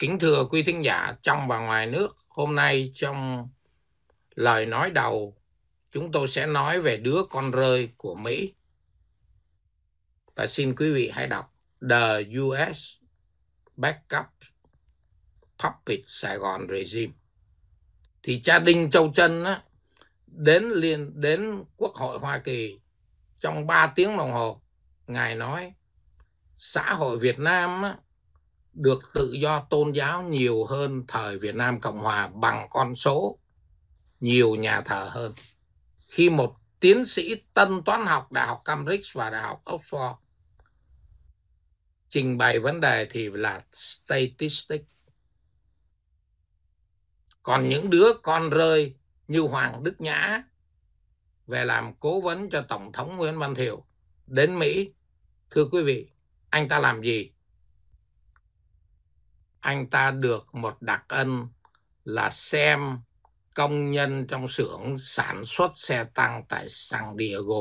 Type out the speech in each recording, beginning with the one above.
Kính thưa quý thính giả trong và ngoài nước, hôm nay trong lời nói đầu chúng tôi sẽ nói về đứa con rơi của Mỹ. Và xin quý vị hãy đọc The US Backup Puppet Sài Gòn Regime. Thì cha Đinh Châu Trân á, đến liên đến Quốc hội Hoa Kỳ trong 3 tiếng đồng hồ, ngài nói xã hội Việt Nam á, được tự do tôn giáo nhiều hơn thời Việt Nam Cộng Hòa bằng con số nhiều nhà thờ hơn. Khi một tiến sĩ tân toán học Đại học Cambridge và Đại học Oxford trình bày vấn đề thì là statistics. Còn những đứa con rơi như Hoàng Đức Nhã về làm cố vấn cho Tổng thống Nguyễn Văn Thiệu đến Mỹ. Thưa quý vị, anh ta làm gì? anh ta được một đặc ân là xem công nhân trong xưởng sản xuất xe tăng tại San Diego.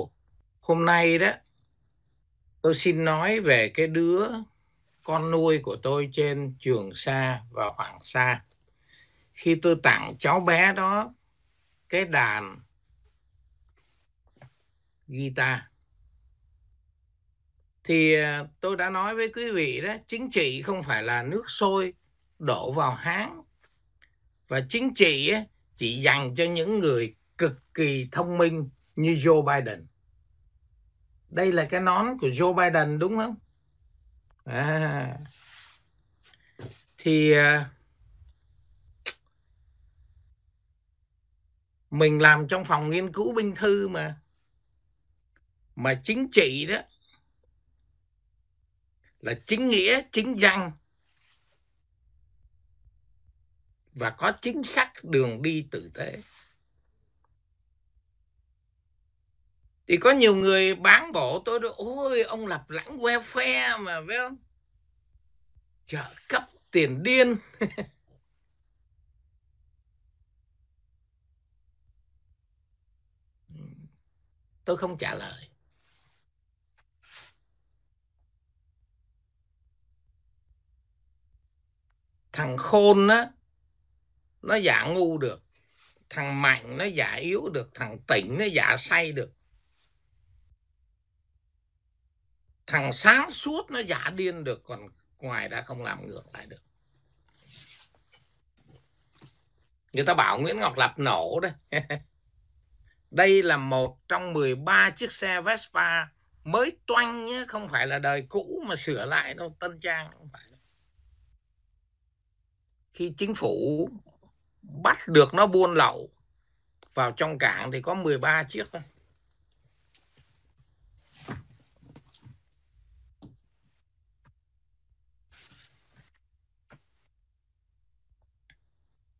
Hôm nay đó, tôi xin nói về cái đứa con nuôi của tôi trên Trường Sa và Hoàng Sa. Khi tôi tặng cháu bé đó cái đàn guitar thì ờ, tôi đã nói với quý vị đó chính trị không phải là nước sôi đổ vào Hán. Và chính trị chỉ dành cho những người cực kỳ thông minh như Joe Biden. Đây là cái nón của Joe Biden đúng không? À. Thì à, mình làm trong phòng nghiên cứu binh thư mà mà chính trị đó là chính nghĩa chính danh và có chính xác đường đi tử tế thì có nhiều người bán bỏ tôi đó ôi ông lập lãng phe mà phải không trợ cấp tiền điên ừ, tôi không trả lời thằng khôn á nó giả ngu được thằng mạnh nó giả yếu được thằng tỉnh nó giả say được thằng sáng suốt nó giả điên được còn ngoài đã không làm ngược lại được người ta bảo Nguyễn Ngọc lập nổ đây đây là một trong 13 chiếc xe Vespa mới toanh nhé, không phải là đời cũ mà sửa lại đâu tân trang không phải khi chính phủ bắt được nó buôn lậu vào trong cảng thì có 13 chiếc thôi.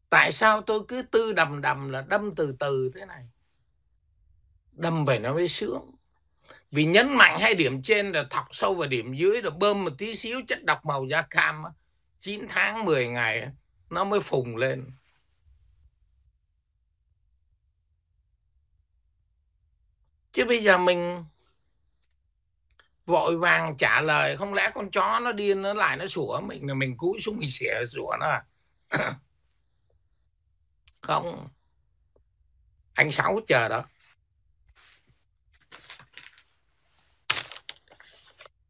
Tại sao tôi cứ tư đầm đầm là đâm từ từ thế này? Đâm về nó mới sướng. Vì nhấn mạnh hai điểm trên là thọc sâu vào điểm dưới rồi bơm một tí xíu chất độc màu da cam. 9 tháng 10 ngày nó mới phùng lên. chứ bây giờ mình vội vàng trả lời không lẽ con chó nó điên nó lại nó sủa mình là mình cúi xuống mình xỉa sủa nó à không anh sáu chờ đó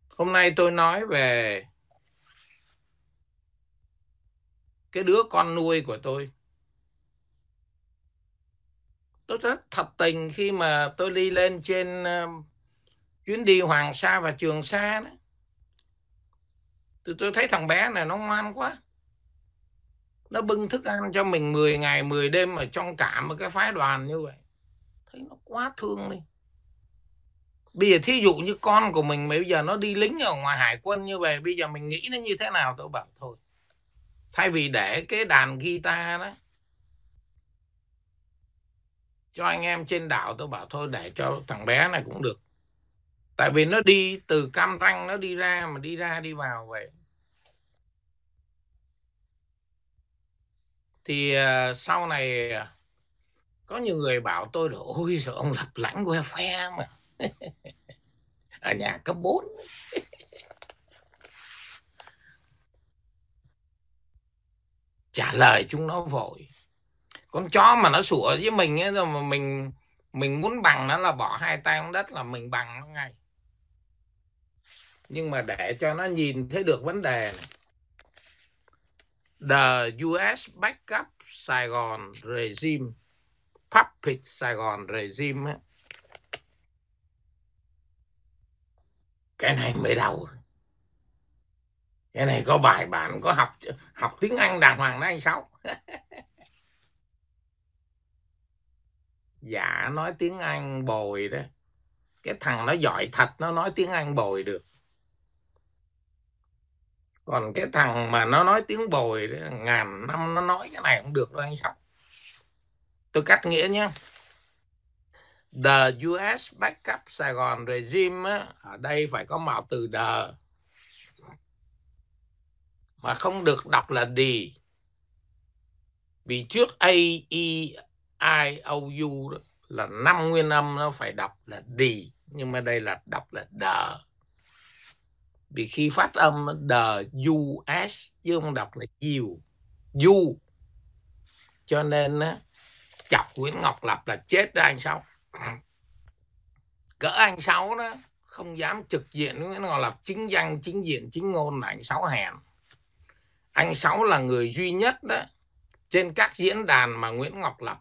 hôm nay tôi nói về cái đứa con nuôi của tôi tôi rất thật tình khi mà tôi đi lên trên ờ, chuyến đi Hoàng Sa và Trường Sa đó tôi, tôi thấy thằng bé này nó ngoan quá nó bưng thức ăn cho mình 10 ngày 10 đêm ở trong cả một cái phái đoàn như vậy thấy nó quá thương đi bây giờ thí dụ như con của mình bây giờ nó đi lính ở ngoài hải quân như vậy bây giờ mình nghĩ nó như thế nào tôi bảo thôi thay vì để cái đàn guitar đó cho anh em trên đảo tôi bảo thôi để cho thằng bé này cũng được tại vì nó đi từ cam ranh nó đi ra mà đi ra đi vào vậy thì uh, sau này ờ, có nhiều người bảo tôi là ôi rồi ông lập lãnh que phe mà ở nhà cấp 4 trả lời chúng nó vội con chó mà nó sủa với mình ấy, rồi mà mình mình muốn bằng nó là bỏ hai tay xuống đất là mình bằng nó ngay nhưng mà để cho nó nhìn thấy được vấn đề này. The US backup Saigon regime puppet gòn regime ấy. cái này mới đầu cái này có bài bản có học học tiếng Anh đàng hoàng đấy anh sáu dạ nói tiếng anh bồi đó cái thằng nó giỏi thật nó nói tiếng anh bồi được còn cái thằng mà nó nói tiếng bồi đó, ngàn năm nó nói cái này cũng được đâu anh sóc tôi cắt nghĩa nhé the US backup Sài Gòn regime á, ở đây phải có mạo từ the mà không được đọc là đi vì trước A E I O đó là năm nguyên âm nó phải đọc là đi nhưng mà đây là đọc là đờ vì khi phát âm đờ u s chứ không đọc là you du cho nên á chọc Nguyễn Ngọc Lập là chết đó anh Sáu cỡ anh Sáu đó không dám trực diện Nguyễn Ngọc Lập chính danh chính diện chính ngôn là anh Sáu hèn anh Sáu là người duy nhất đó trên các diễn đàn mà Nguyễn Ngọc Lập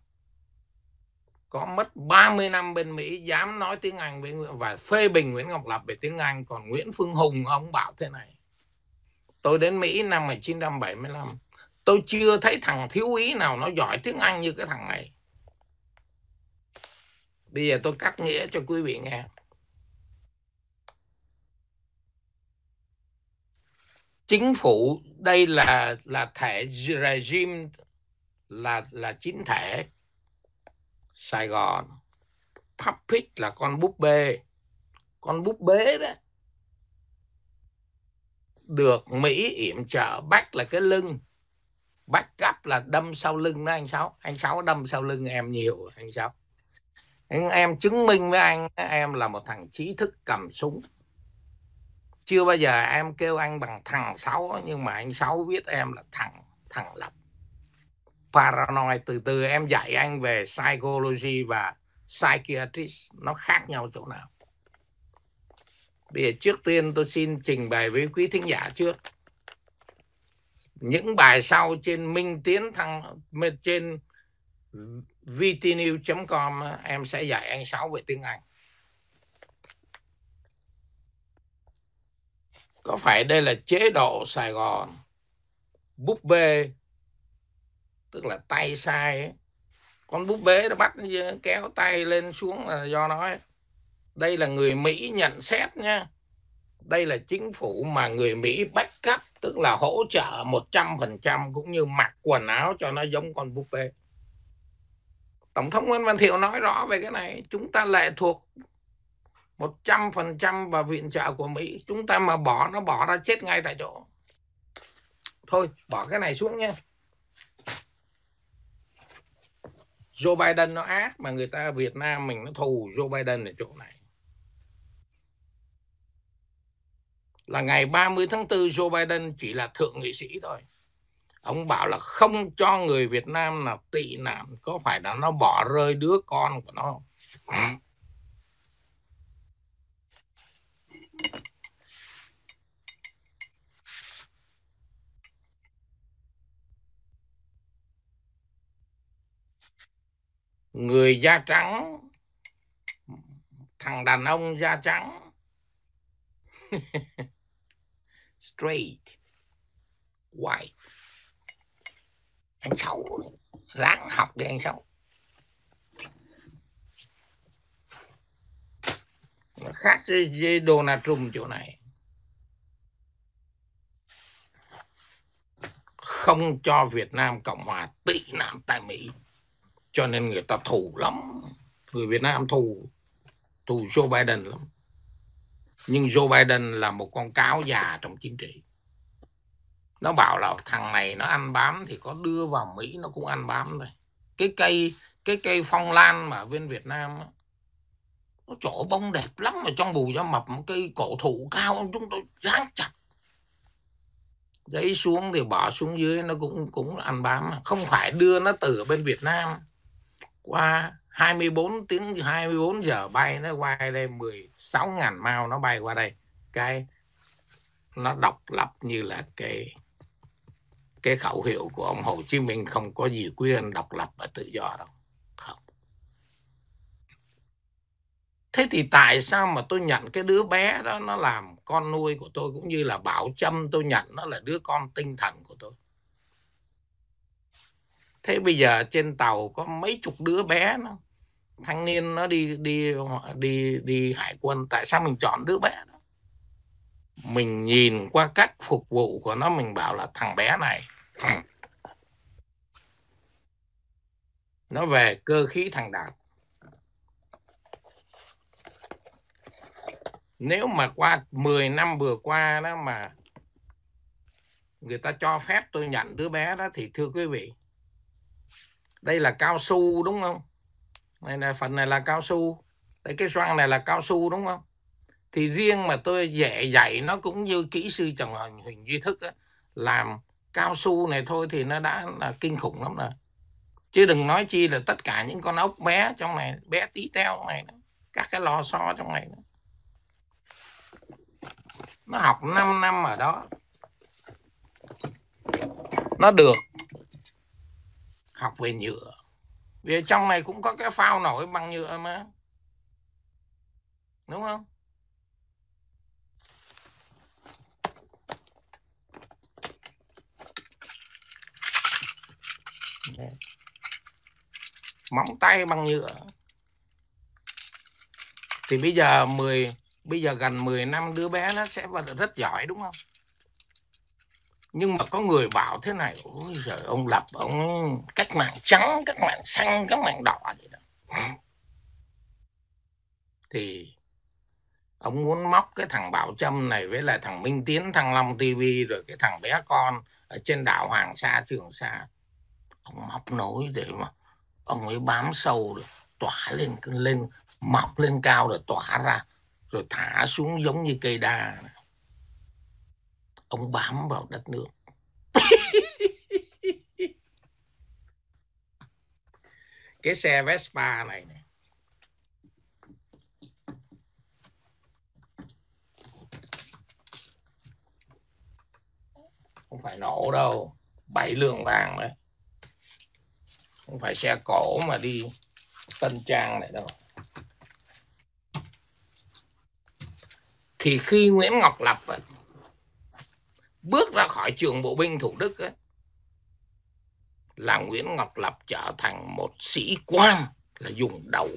có mất 30 năm bên Mỹ dám nói tiếng Anh với và phê bình Nguyễn Ngọc Lập về tiếng Anh còn Nguyễn Phương Hùng ông bảo thế này tôi đến Mỹ năm 1975 tôi chưa thấy thằng thiếu ý nào nó giỏi tiếng Anh như cái thằng này bây giờ tôi cắt nghĩa cho quý vị nghe chính phủ đây là là thể regime là là chính thể Sài Gòn puppet là con búp bê con búp bê đó được Mỹ yểm trợ bắt là cái lưng bắt cắp là đâm sau lưng đó anh Sáu anh Sáu đâm sau lưng em nhiều anh Sáu em chứng minh với anh em là một thằng trí thức cầm súng chưa bao giờ em kêu anh bằng thằng Sáu nhưng mà anh Sáu biết em là thằng thằng lập paranoid từ từ em dạy anh về psychology và psychiatrist nó khác nhau chỗ nào bây giờ trước tiên tôi xin trình bày với quý thính giả trước những bài sau trên minh tiến thăng trên vtnews.com em sẽ dạy anh sáu về tiếng anh có phải đây là chế độ sài gòn búp bê tức là tay sai con búp bê nó bắt kéo tay lên xuống là do nó đây là người mỹ nhận xét nha đây là chính phủ mà người mỹ bắt cắt tức là hỗ trợ 100% cũng như mặc quần áo cho nó giống con búp bê tổng thống nguyễn văn thiệu nói rõ về cái này chúng ta lệ thuộc 100% vào viện trợ của Mỹ chúng ta mà bỏ nó bỏ ra chết ngay tại chỗ thôi bỏ cái này xuống nha Joe Biden nó ác mà người ta Việt Nam mình nó thù Joe Biden ở chỗ này. Là ngày 30 tháng 4 Joe Biden chỉ là thượng nghị sĩ thôi. Ông bảo là không cho người Việt Nam nào tị nạn có phải là nó bỏ rơi đứa con của nó không? người da trắng thằng đàn ông da trắng straight white anh xấu ráng học để ăn xấu khác với đồ nà trùng chỗ này không cho Việt Nam Cộng Hòa tị nạn tại Mỹ cho nên người ta thù lắm người Việt Nam thù thù Joe Biden lắm nhưng Joe Biden là một con cáo già trong chính trị nó bảo là thằng này nó ăn bám thì có đưa vào Mỹ nó cũng ăn bám rồi cái cây cái cây phong lan mà bên Việt Nam nó chỗ bông đẹp lắm mà trong bù cho mập một cây cổ thụ cao chúng tôi ráng chặt giấy xuống thì bỏ xuống dưới nó cũng cũng ăn bám không phải đưa nó từ bên Việt Nam qua 24 tiếng 24 giờ bay nó qua đây 16 ngàn mao nó bay qua đây cái nó độc lập như là cái cái khẩu hiệu của ông Hồ Chí Minh không có gì quyền độc lập và tự do đâu không thế thì tại sao mà tôi nhận cái đứa bé đó nó làm con nuôi của tôi cũng như là Bảo Trâm tôi nhận nó là đứa con tinh thần của tôi thế bây giờ trên tàu có mấy chục đứa bé nó thanh niên nó đi đi đi đi hải quân tại sao mình chọn đứa bé đó mình nhìn qua cách phục vụ của nó mình bảo là thằng bé này nó về cơ khí thằng đạt nếu mà qua 10 năm vừa qua đó mà người ta cho phép tôi nhận đứa bé đó thì thưa quý vị đây là cao su đúng không này là phần này là cao su đây cái xoang này là cao su đúng không thì riêng mà tôi dạy dạy nó cũng như kỹ sư trần huỳnh duy thức á, làm cao su này thôi thì nó đã là kinh khủng lắm rồi chứ đừng nói chi là tất cả những con ốc bé trong này bé tí teo trong này các cái lò xo trong này nó học 5 năm ở đó nó được học về nhựa vì trong này cũng có cái phao nổi bằng nhựa mà đúng không móng tay bằng nhựa thì bây giờ 10 bây giờ gần 10 năm đứa bé nó sẽ rất giỏi đúng không nhưng mà có người bảo thế này ôi giời ông lập ông cách mạng trắng cách mạng xanh cách mạng đỏ gì đó thì ông muốn móc cái thằng bảo trâm này với lại thằng minh tiến thằng long TV rồi cái thằng bé con ở trên đảo hoàng sa trường sa ông móc nối để mà ông ấy bám sâu rồi tỏa lên lên mọc lên cao rồi tỏa ra rồi thả xuống giống như cây đa này ông bám vào đất nước cái xe Vespa này, này không phải nổ đâu bảy lượng vàng đấy không phải xe cổ mà đi tân trang này đâu thì khi Nguyễn Ngọc Lập ấy, bước ra khỏi trường bộ binh Thủ Đức ấy, là Nguyễn Ngọc Lập trở thành một sĩ quan là dùng đầu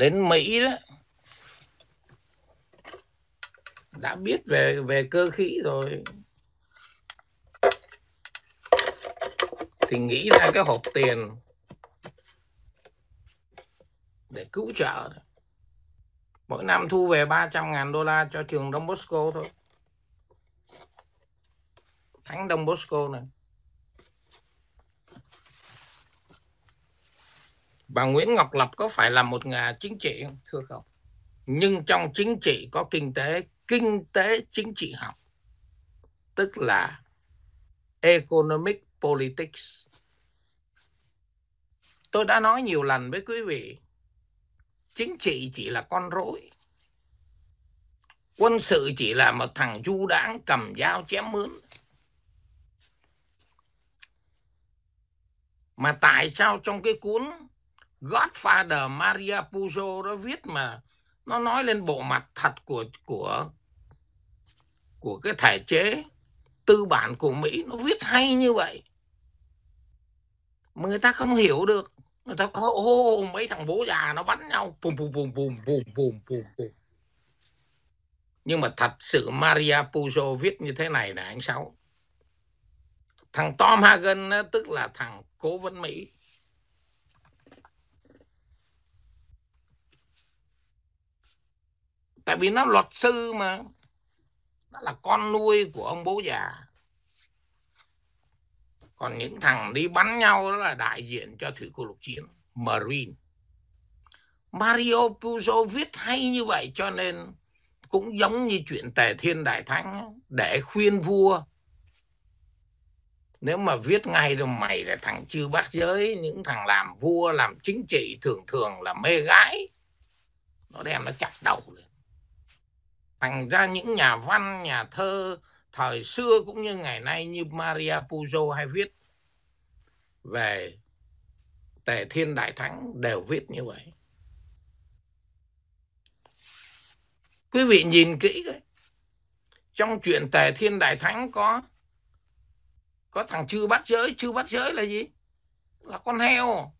đến Mỹ đó đã biết về về cơ khí rồi thì nghĩ ra cái hộp tiền để cứu trợ mỗi năm thu về 300 ngàn đô la cho trường Đông Bosco thôi thắng Đông Bosco này bà Nguyễn Ngọc Lập có phải là một nhà chính trị không? Thưa không. Nhưng trong chính trị có kinh tế, kinh tế chính trị học, tức là Economic Politics. Tôi đã nói nhiều lần với quý vị, chính trị chỉ là con rối. Quân sự chỉ là một thằng du đảng cầm dao chém mướn. Mà tại sao trong cái cuốn Godfather Maria Puzo nó viết mà nó nói lên bộ mặt thật của của của cái thể chế tư bản của Mỹ nó viết hay như vậy mà người ta không hiểu được người ta có ô mấy thằng bố già nó bắn nhau bùm bùm bùm bùm bùm bùm bùm bùm nhưng mà thật sự Maria Puzo viết như thế này là anh Sáu thằng Tom Hagen tức là thằng cố vấn Mỹ tại vì nó luật sư mà nó là con nuôi của ông bố già còn những thằng đi bắn nhau đó là đại diện cho thủy quân lục chiến marine Mario Puzo viết hay như vậy cho nên cũng giống như chuyện Tề Thiên Đại Thánh để khuyên vua. Nếu mà viết ngay rồi mày là thằng chư bác giới, những thằng làm vua, làm chính trị thường thường là mê gái. Nó đem nó chặt đầu lên thành ra những nhà văn nhà thơ thời xưa cũng như ngày nay như Maria Puzo hay viết về Tề Thiên Đại Thắng đều viết như vậy. Quý vị nhìn kỹ đấy. Trong chuyện Tề Thiên Đại Thắng có có thằng chư bắt giới, chư bắt giới là gì? Là con heo.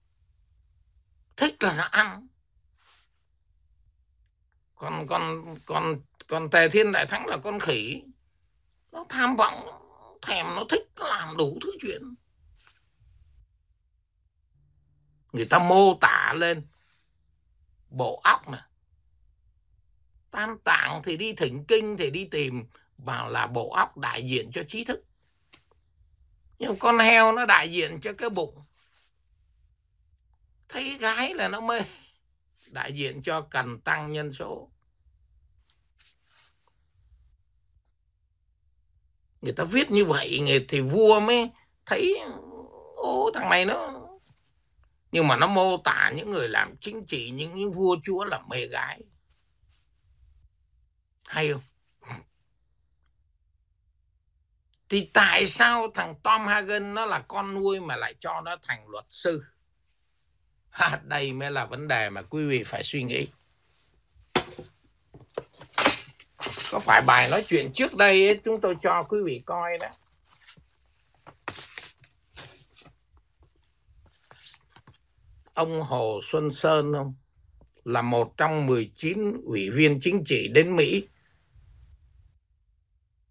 Thích là nó ăn. Còn con con còn tề thiên đại thắng là con khỉ nó tham vọng thèm nó thích nó làm đủ thứ chuyện người ta mô tả lên bộ óc mà tam tạng thì đi thỉnh kinh thì đi tìm bảo là bộ óc đại diện cho trí thức nhưng con heo nó đại diện cho cái bụng thấy gái là nó mê đại diện cho cần tăng nhân số người ta viết như vậy người thì vua mới thấy ô thằng này nó nhưng mà nó mô tả những người làm chính trị những những vua chúa là mê gái hay không thì tại sao thằng Tom Hagen nó là con nuôi mà lại cho nó thành luật sư? Ha, đây mới là vấn đề mà quý vị phải suy nghĩ. có phải bài nói chuyện trước đây ấy, chúng tôi cho quý vị coi đó ông Hồ Xuân Sơn không là một trong 19 ủy viên chính trị đến Mỹ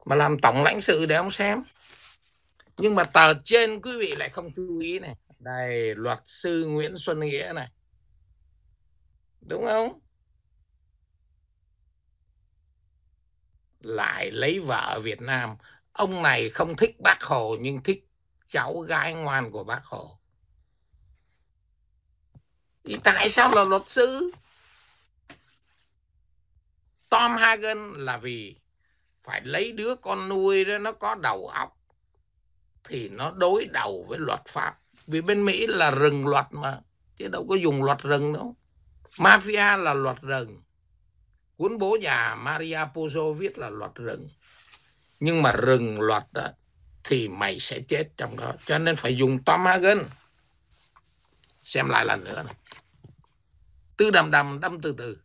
mà làm tổng lãnh sự để ông xem nhưng mà tờ trên quý vị lại không chú ý này đây luật sư Nguyễn Xuân Nghĩa này đúng không lại lấy vợ Việt Nam. Ông này không thích bác Hồ nhưng thích cháu gái ngoan của bác Hồ. Thì tại sao là luật sư? Tom Hagen là vì phải lấy đứa con nuôi đó nó có đầu óc thì nó đối đầu với luật pháp. Vì bên Mỹ là rừng luật mà, chứ đâu có dùng luật rừng đâu. Mafia là luật rừng. Cuốn bố già Maria Puzo viết là luật rừng. Nhưng mà rừng luật đó, thì mày sẽ chết trong đó. Cho nên phải dùng Tom Hagen. Xem lại lần nữa. Tư đầm đầm đâm từ từ.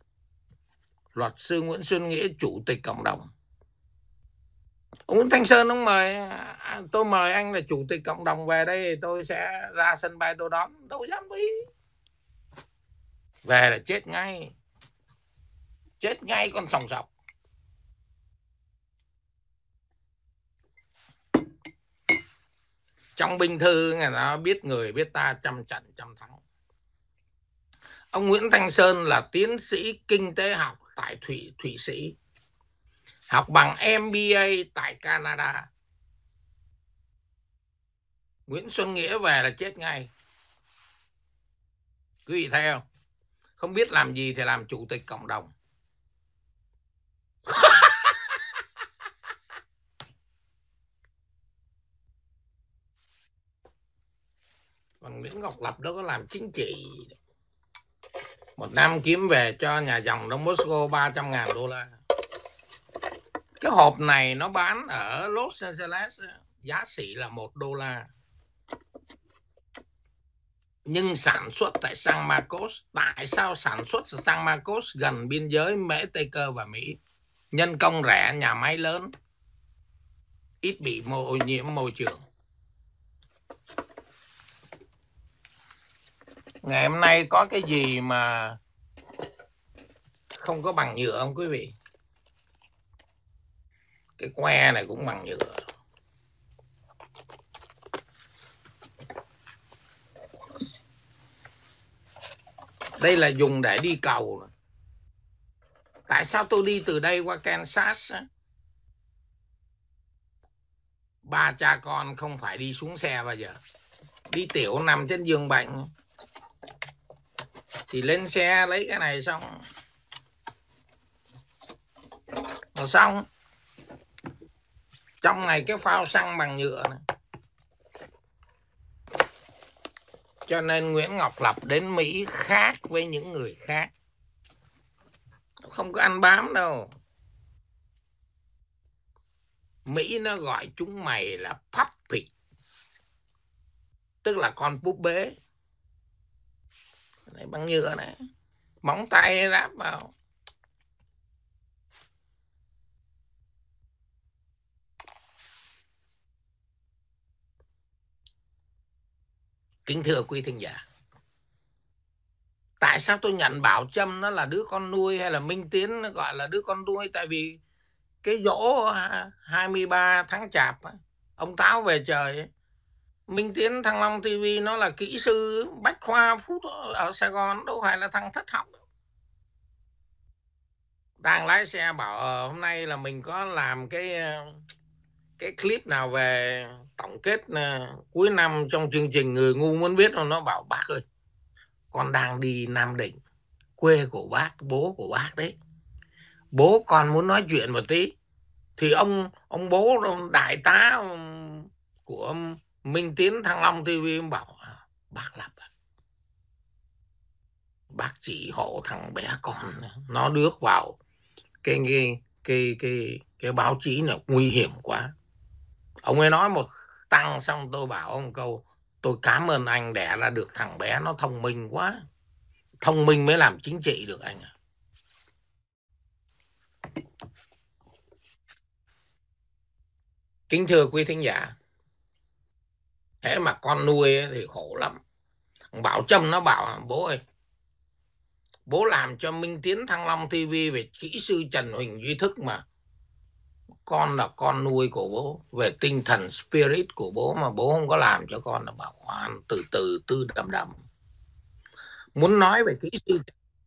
Luật sư Nguyễn Xuân Nghĩa, Chủ tịch Cộng đồng. Ông Nguyễn Thanh Sơn ông mời à, tôi mời anh là chủ tịch cộng đồng về đây tôi sẽ ra sân bay tôi đón đâu dám đi về là chết ngay chết ngay con sòng sọc trong binh thư người ta biết người biết ta trăm trận trăm thắng ông Nguyễn Thanh Sơn là tiến sĩ kinh tế học tại Thụy Thụy Sĩ học bằng MBA tại Canada Nguyễn Xuân Nghĩa về là chết ngay quý vị thấy không không biết làm gì thì làm chủ tịch cộng đồng rằng Nguyễn Ngọc Lập đó có làm chính trị một năm kiếm về cho nhà dòng Đông Bosco 300 ngàn đô la cái hộp này nó bán ở Los Angeles giá sỉ là một đô la nhưng sản xuất tại San Marcos tại sao sản xuất ở San Marcos gần biên giới Mễ Tây Cơ và Mỹ nhân công rẻ nhà máy lớn ít bị ô nhiễm môi trường ngày hôm nay có cái gì mà không có bằng nhựa không quý vị cái que này cũng bằng nhựa đây là dùng để đi cầu tại sao tôi đi từ đây qua Kansas ba cha con không phải đi xuống xe bao giờ đi tiểu nằm trên giường bệnh thì lên xe lấy cái này xong là xong trong này cái phao xăng bằng nhựa này. cho nên Nguyễn Ngọc Lập đến Mỹ khác với những người khác không có ăn bám đâu Mỹ nó gọi chúng mày là puppet tức là con búp bê này bằng nhựa này móng tay ráp vào kính thưa quý thính giả tại sao tôi nhận bảo trâm nó là đứa con nuôi hay là minh tiến nó gọi là đứa con nuôi tại vì cái dỗ 23 à, tháng chạp ông táo về trời Minh Tiến Thăng Long TV nó là kỹ sư bách khoa phút ở Sài Gòn đâu phải là thằng thất học đang lái xe bảo ờ, hôm nay là mình có làm cái ờ, cái clip nào về tổng kết uh, cuối năm trong chương trình người ngu muốn biết không nó bảo bác ơi con đang đi Nam Định quê của bác bố của bác đấy bố con muốn nói chuyện một tí thì ông ông bố ông đại tá của Minh Tiến Thăng Long TV bảo à, bác lập bác chỉ hộ thằng bé con nó nước vào cái cái cái cái, cái báo chí là nguy hiểm quá ông ấy nói một tăng xong tôi bảo ông câu tôi cảm ơn anh đẻ ra được thằng bé nó thông minh quá thông minh mới làm chính trị được anh ạ kính thưa quý thính giả thế mà con nuôi ấy, thì khổ lắm bảo trâm nó bảo bố ơi bố làm cho minh tiến thăng long tv về kỹ sư trần huỳnh duy thức mà con là con nuôi của bố về tinh thần spirit của bố mà bố không có làm cho con là bảo khoan từ từ tư đầm đầm muốn nói về kỹ sư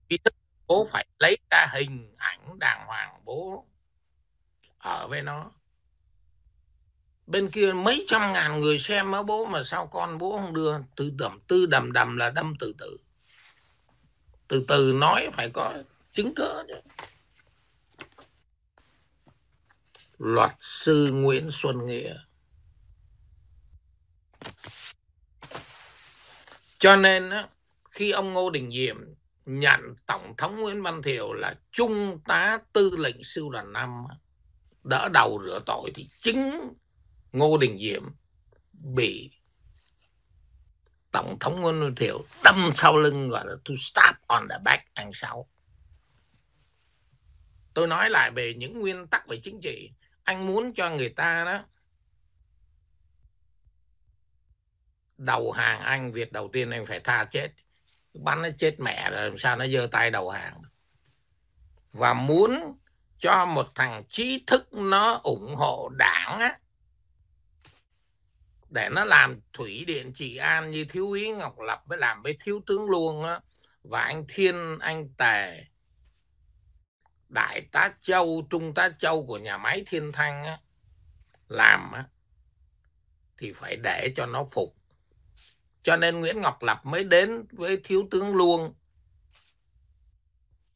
tri thức bố phải lấy ra hình ảnh đàng hoàng bố ở với nó bên kia mấy trăm ngàn người xem á bố mà sao con bố không đưa tư đầm tư đầm đầm là đâm từ từ từ từ nói phải có chứng cớ luật sư nguyễn xuân nghĩa cho nên á khi ông ngô đình diệm nhận tổng thống nguyễn văn thiều là trung tá tư lệnh sư đoàn năm đỡ đầu rửa tội thì chính Ngô Đình Diệm bị Tổng thống Nguyễn Văn Thiệu đâm sau lưng gọi là to stab on the back ăn sáu. Tôi nói lại về những nguyên tắc về chính trị. Anh muốn cho người ta đó đầu hàng anh Việt đầu tiên anh phải tha chết bắn nó chết mẹ rồi làm sao nó giơ tay đầu hàng và muốn cho một thằng trí thức nó ủng hộ đảng á để nó làm thủy điện trị an như thiếu úy ngọc lập mới làm với thiếu tướng luôn á và anh thiên anh tề đại tá châu trung tá châu của nhà máy thiên thanh á làm á thì phải để cho nó phục cho nên nguyễn ngọc lập mới đến với thiếu tướng luôn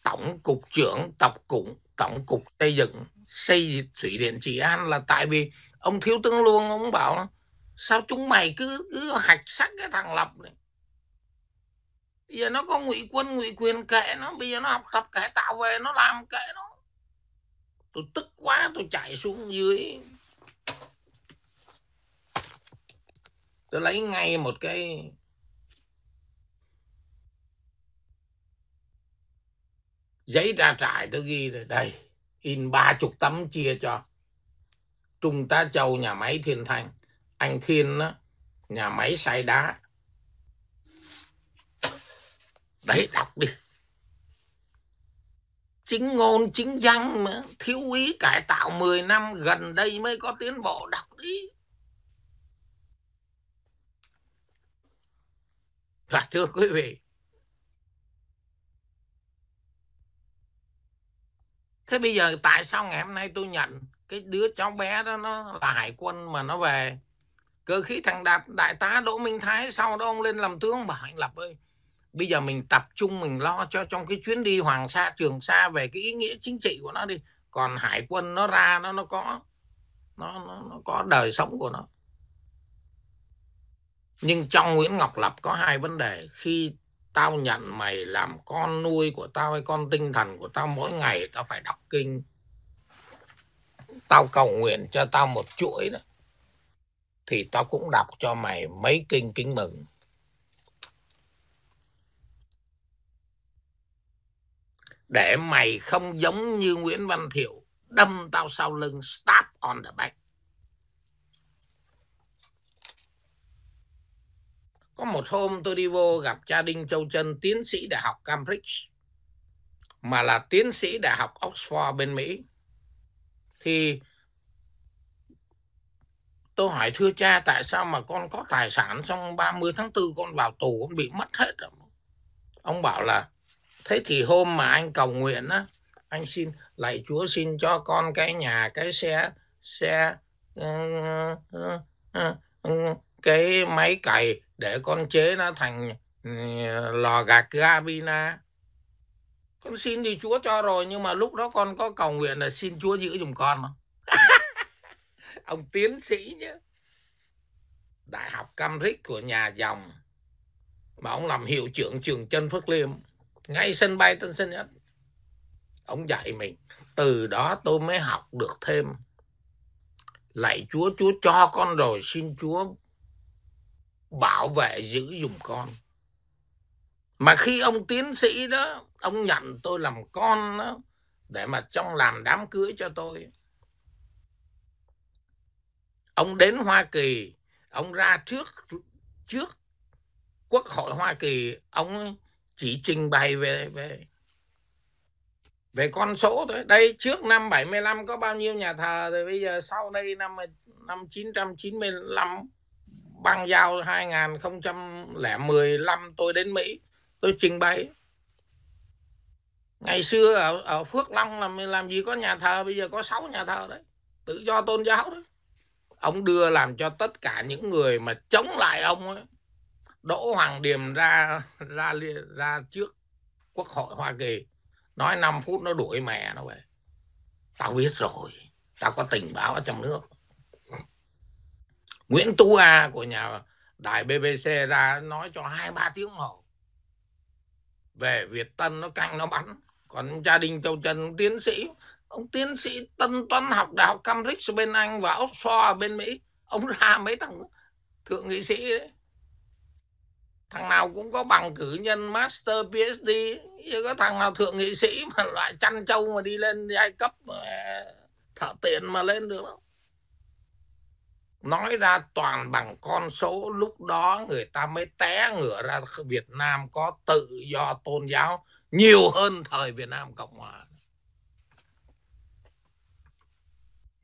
tổng cục trưởng tập cục tổng cục xây dựng xây thủy điện trị an là tại vì ông thiếu tướng luôn ông bảo sao chúng mày cứ cứ hạch sắc cái thằng lập này bây giờ nó có ngụy quân ngụy quyền kệ nó bây giờ nó học tập cải tạo về nó làm kệ nó tôi tức quá tôi chạy xuống dưới tôi lấy ngay một cái giấy ra trại tôi ghi rồi đây in ba chục tấm chia cho trung tá châu nhà máy thiên thanh anh Thiên đó, nhà máy xay đá. Đấy, đọc đi. Chính ngôn, chính danh mà, thiếu úy cải tạo 10 năm gần đây mới có tiến bộ, đọc đi. Và dạ, thưa quý vị, Thế bây giờ tại sao ngày hôm nay tôi nhận cái đứa cháu bé đó nó là hải quân mà nó về cơ khí thằng đạt đại tá đỗ minh thái sau đó ông lên làm tướng bảo hạnh lập ơi bây giờ mình tập trung mình lo cho trong cái chuyến đi hoàng sa trường sa về cái ý nghĩa chính trị của nó đi còn hải quân nó ra nó nó có nó nó, nó có đời sống của nó nhưng trong nguyễn ngọc lập có hai vấn đề khi tao nhận mày làm con nuôi của tao hay con tinh thần của tao mỗi ngày tao phải đọc kinh tao cầu nguyện cho tao một chuỗi đó thì tao cũng đọc cho mày mấy kinh kính mừng. Để mày không giống như Nguyễn Văn Thiệu đâm tao sau lưng stab on the back. Có một hôm tôi đi vô gặp cha Đinh Châu Trân, tiến sĩ đại học Cambridge, mà là tiến sĩ đại học Oxford bên Mỹ. Thì tôi hỏi thưa cha tại sao mà con có tài sản xong 30 tháng 4 con vào tù con bị mất hết rồi ông bảo là thế thì hôm mà anh cầu nguyện á anh xin lạy chúa xin cho con cái nhà cái xe xe ừ, ừ, ừ, cái máy cày để con chế nó thành lò gạch gabina con xin thì chúa cho rồi nhưng mà lúc đó con có cầu nguyện là xin chúa giữ giùm con không ông tiến sĩ nhé đại học Cambridge của nhà dòng mà ông làm hiệu trưởng trường chân Phước Liêm ngay sân bay Tân Sơn Nhất ông dạy mình từ đó tôi mới học được thêm lạy Chúa Chúa cho con rồi xin Chúa bảo vệ giữ dùng con mà khi ông tiến sĩ đó ông nhận tôi làm con đó để mà trong làm đám cưới cho tôi ông đến Hoa Kỳ ông ra trước trước Quốc hội Hoa Kỳ ông chỉ trình bày về về về con số thôi. Đây trước năm 75 có bao nhiêu nhà thờ rồi bây giờ sau đây năm năm 995 băng giao 2015 tôi đến Mỹ, tôi trình bày. Ngày xưa ở, ở Phước Long làm làm gì có nhà thờ, bây giờ có sáu nhà thờ đấy, tự do tôn giáo đấy ông đưa làm cho tất cả những người mà chống lại ông ấy, Đỗ Hoàng Điềm ra ra ra trước Quốc hội Hoa Kỳ nói 5 phút nó đuổi mẹ nó về. Tao biết rồi, tao có tình báo ở trong nước. Nguyễn Tu A của nhà đài BBC ra nói cho hai ba tiếng hồ về Việt Tân nó canh nó bắn còn cha Đinh Châu Trần tiến sĩ ông tiến sĩ Tân Tuấn học đại học Cambridge bên Anh và Oxford bên Mỹ ông ra mấy thằng thượng nghị sĩ đấy thằng nào cũng có bằng cử nhân master PhD chứ có thằng nào thượng nghị sĩ mà loại chăn trâu mà đi lên giai cấp mà thợ tiện mà lên được đâu nói ra toàn bằng con số lúc đó người ta mới té ngửa ra Việt Nam có tự do tôn giáo nhiều hơn thời Việt Nam Cộng Hòa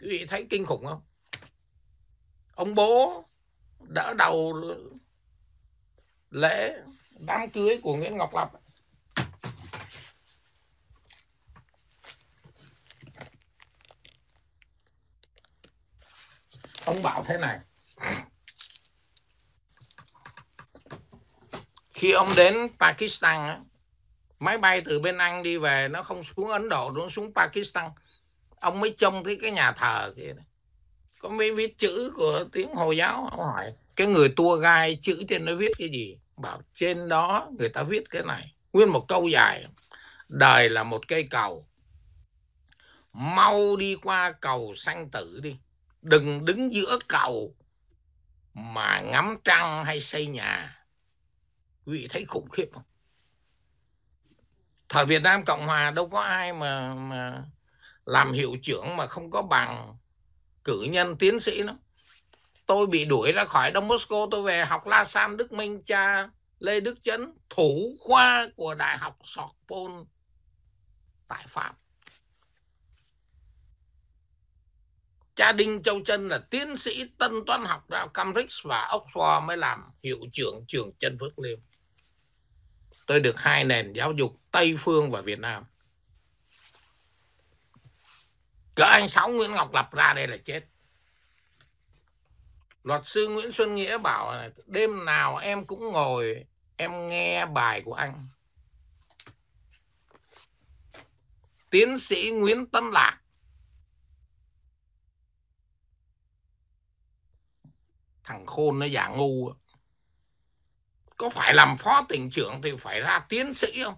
Quý vị thấy kinh khủng không? Ông bố đỡ đầu lễ đám cưới của Nguyễn Ngọc Lập. Ông bảo thế này. Khi ông đến Pakistan, máy bay từ bên Anh đi về nó không xuống Ấn Độ, nó xuống Pakistan ông mới trông thấy cái nhà thờ kia đó. có mấy viết chữ của tiếng hồi giáo ông hỏi cái người tua gai chữ trên nó viết cái gì bảo trên đó người ta viết cái này nguyên một câu dài đời là một cây cầu mau đi qua cầu sanh tử đi đừng đứng giữa cầu mà ngắm trăng hay xây nhà quý vị thấy khủng khiếp không thời Việt Nam Cộng Hòa đâu có ai mà mà làm hiệu trưởng mà không có bằng cử nhân tiến sĩ lắm tôi bị đuổi ra khỏi Đông Moscow tôi về học La San Đức Minh cha Lê Đức Chấn thủ khoa của Đại học Sorbonne tại Pháp cha Đinh Châu Trân là tiến sĩ tân toán học đại học Cambridge và Oxford mới làm hiệu trưởng trường Trân Phước Liêm tôi được hai nền giáo dục Tây phương và Việt Nam Cỡ anh Sáu Nguyễn Ngọc Lập ra đây là chết. Luật sư Nguyễn Xuân Nghĩa bảo là đêm nào em cũng ngồi em nghe bài của anh. Tiến sĩ Nguyễn Tân Lạc Thằng khôn nó giả ngu Có phải làm phó tỉnh trưởng Thì phải ra tiến sĩ không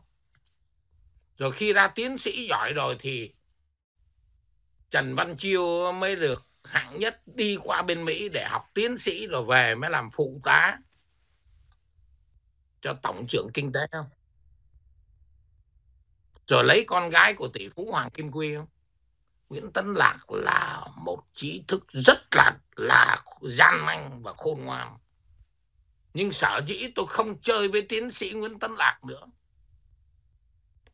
Rồi khi ra tiến sĩ giỏi rồi Thì Trần Văn Chiêu mới được hạng nhất đi qua bên Mỹ để học tiến sĩ rồi về mới làm phụ tá cho tổng trưởng kinh tế không? Rồi lấy con gái của tỷ phú Hoàng Kim Quy không? Nguyễn Tấn Lạc là một trí thức rất là là gian manh và khôn ngoan. Nhưng sở dĩ tôi không chơi với tiến sĩ Nguyễn Tấn Lạc nữa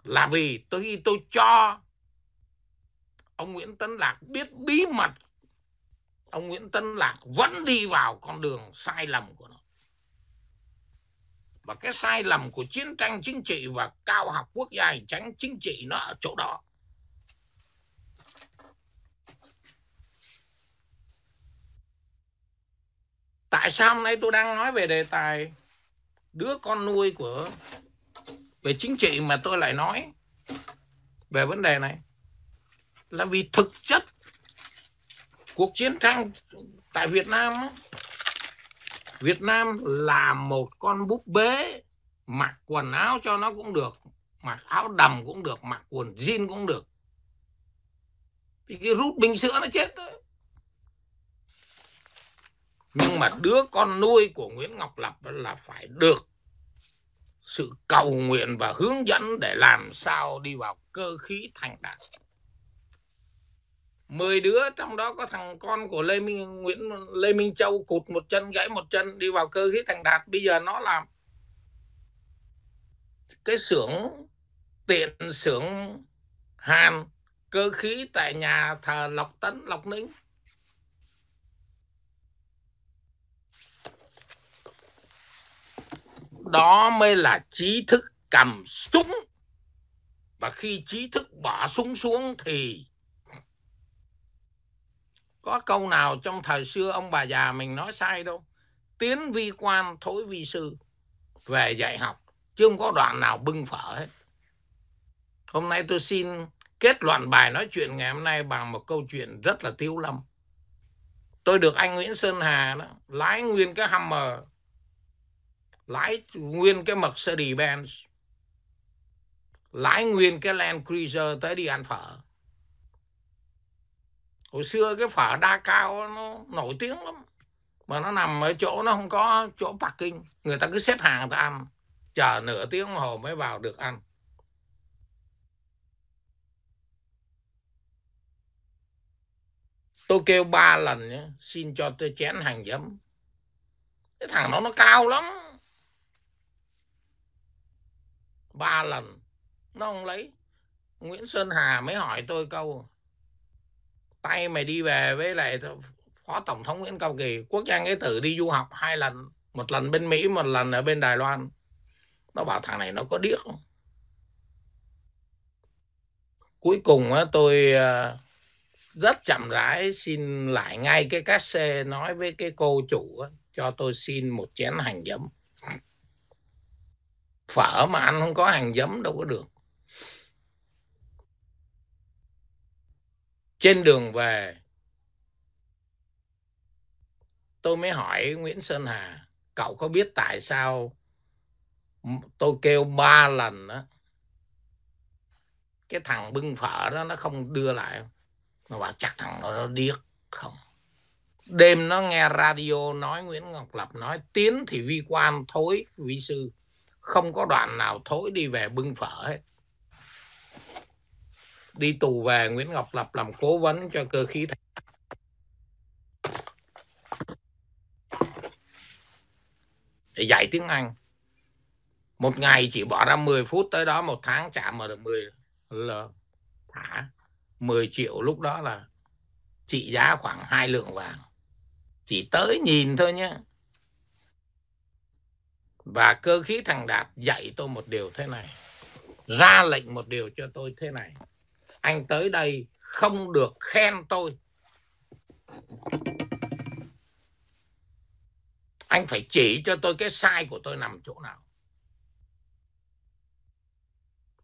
là vì tôi tôi cho ông Nguyễn Tấn Lạc biết bí mật ông Nguyễn Tấn Lạc vẫn đi vào con đường sai lầm của nó và cái sai lầm của chiến tranh chính trị và cao học quốc gia hành tránh chính trị nó ở chỗ đó tại sao hôm nay tôi đang nói về đề tài đứa con nuôi của về chính trị mà tôi lại nói về vấn đề này là vì thực chất cuộc chiến tranh tại Việt Nam Việt Nam là một con búp bê mặc quần áo cho nó cũng được mặc áo đầm cũng được mặc quần jean cũng được thì cái rút bình sữa nó chết thôi nhưng mà đứa con nuôi của Nguyễn Ngọc Lập là phải được sự cầu nguyện và hướng dẫn để làm sao đi vào cơ khí thành đạt 10 đứa trong đó có thằng con của Lê Minh Nguyễn Lê Minh Châu cụt một chân gãy một chân đi vào cơ khí thành đạt bây giờ nó làm cái xưởng tiện xưởng Hàn cơ khí tại nhà thờ Lộc Tấn Lộc Ninh đó mới là trí thức cầm súng và khi trí thức bỏ súng xuống thì có câu nào trong thời xưa ông bà già mình nói sai đâu tiến vi quan thối vi sư về dạy học chứ không có đoạn nào bưng phở hết hôm nay tôi xin kết luận bài nói chuyện ngày hôm nay bằng một câu chuyện rất là tiêu lâm tôi được anh Nguyễn Sơn Hà đó, lái nguyên cái Hummer lái nguyên cái Mercedes Benz lái nguyên cái Land Cruiser tới đi ăn phở hồi xưa cái phở đa cao nó nổi tiếng lắm mà nó nằm ở chỗ nó không có chỗ bắc kinh người ta cứ xếp hàng người ta ăn chờ nửa tiếng hồ mới vào được ăn tôi kêu ba lần nhé xin cho tôi chén hàng giấm cái thằng nó nó cao lắm ba lần nó không lấy nguyễn sơn hà mới hỏi tôi câu tay mày đi về với lại phó tổng thống Nguyễn Cao Kỳ quốc gia nghĩa tử đi du học hai lần một lần bên Mỹ một lần ở bên Đài Loan nó bảo thằng này nó có điếc không cuối cùng tôi ờ, rất chậm rãi xin lại ngay cái cát cassette nói với cái cô chủ cho tôi xin một chén hành giấm phở mà anh không có hành giấm đâu có được trên đường về tôi mới hỏi Nguyễn Sơn Hà cậu có biết tại sao tôi kêu ba lần đó cái thằng bưng phở đó nó không đưa lại nó bảo chắc thằng nó, điếc không đêm nó nghe radio nói Nguyễn Ngọc Lập nói tiến thì vi quan thối vi sư không có đoạn nào thối đi về bưng phở hết đi tù về Nguyễn Ngọc Lập làm cố vấn cho cơ khí thạch. Để dạy tiếng Anh. Một ngày chỉ bỏ ra 10 phút tới đó một tháng trả mà được 10 là thả 10 triệu lúc đó là trị giá khoảng hai lượng vàng. Chỉ tới nhìn thôi nhé. Và cơ khí thằng Đạt dạy tôi một điều thế này. Ra lệnh một điều cho tôi thế này anh tới đây không được khen tôi anh phải chỉ cho tôi cái sai của tôi nằm chỗ nào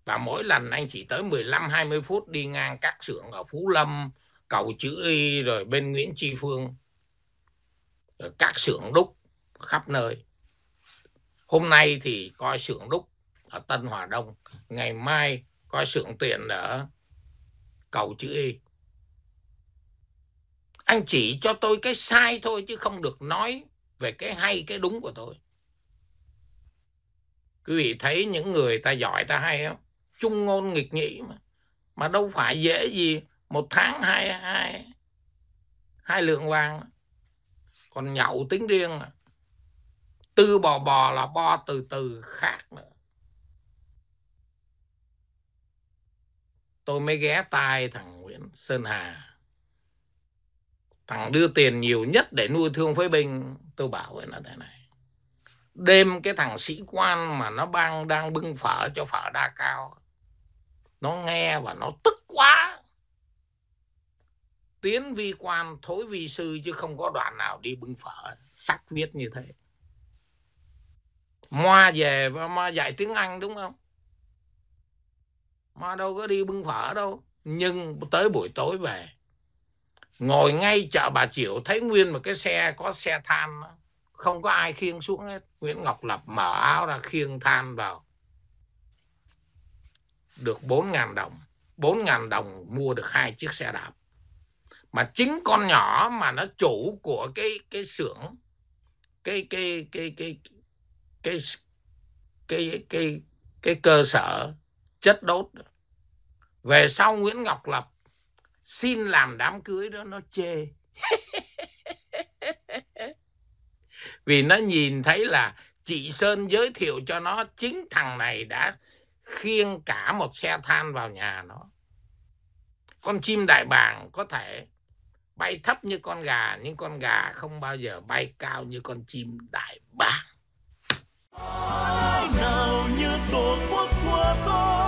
và mỗi lần anh chỉ tới 15 20 phút đi ngang các xưởng ở Phú Lâm, cầu chữ Y rồi bên Nguyễn Tri Phương. Rồi các xưởng đúc khắp nơi. Hôm nay thì coi xưởng đúc ở Tân Hòa Đông, ngày mai coi xưởng tiền ở cầu chữ y anh chỉ cho tôi cái sai thôi chứ không được nói về cái hay cái đúng của tôi quý vị thấy những người ta giỏi ta hay không chung ngôn nghịch nghĩ mà mà đâu phải dễ gì một tháng hai hai hai lượng vàng còn nhậu tính riêng à. tư bò bò là bo từ từ khác nữa tôi mới ghé tai thằng Nguyễn Sơn Hà. Thằng đưa tiền nhiều nhất để nuôi thương phế binh. Tôi bảo với nó thế này. Đêm cái thằng sĩ quan mà nó bang đang bưng phở cho phở đa cao. Nó nghe và nó tức quá. Tiến vi quan thối vi sư chứ không có đoạn nào đi bưng phở. Sắc viết như thế. Moa về và moa dạy tiếng Anh đúng không? mà đâu có đi bưng phở đâu nhưng tới buổi tối về ngồi ngay chợ bà triệu thấy nguyên một cái xe có xe than không có ai khiêng xuống hết nguyễn ngọc lập mở áo ra khiêng than vào được bốn ngàn đồng bốn ngàn đồng mua được hai chiếc xe đạp mà chính con nhỏ mà nó chủ của cái cái xưởng cái cái cái cái cái cái cái, cái cơ sở chất đốt về sau Nguyễn Ngọc Lập xin làm đám cưới đó nó chê vì nó nhìn thấy là chị Sơn giới thiệu cho nó chính thằng này đã khiêng cả một xe than vào nhà nó con chim đại bàng có thể bay thấp như con gà nhưng con gà không bao giờ bay cao như con chim đại bàng nào như tổ quốc của tôi